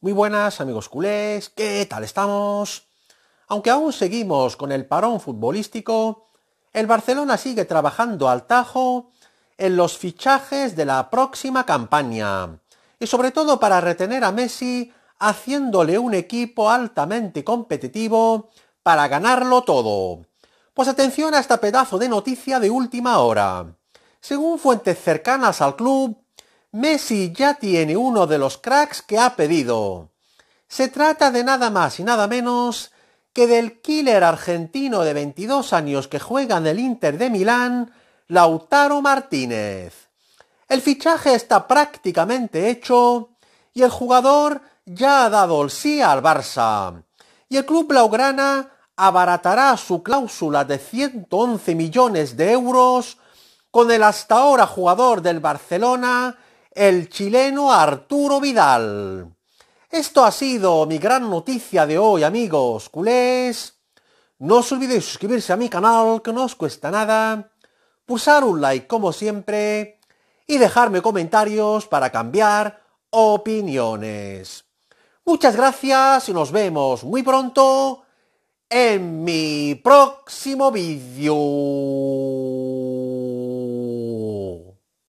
Muy buenas amigos culés, ¿qué tal estamos? Aunque aún seguimos con el parón futbolístico, el Barcelona sigue trabajando al tajo en los fichajes de la próxima campaña, y sobre todo para retener a Messi haciéndole un equipo altamente competitivo para ganarlo todo. Pues atención a este pedazo de noticia de última hora. Según fuentes cercanas al club, Messi ya tiene uno de los cracks que ha pedido. Se trata de nada más y nada menos que del killer argentino de 22 años que juega en el Inter de Milán, Lautaro Martínez. El fichaje está prácticamente hecho y el jugador ya ha dado el sí al Barça. Y el club blaugrana abaratará su cláusula de 111 millones de euros con el hasta ahora jugador del Barcelona el chileno Arturo Vidal. Esto ha sido mi gran noticia de hoy, amigos culés. No os olvidéis suscribirse a mi canal, que no os cuesta nada, pulsar un like como siempre y dejarme comentarios para cambiar opiniones. Muchas gracias y nos vemos muy pronto en mi próximo vídeo.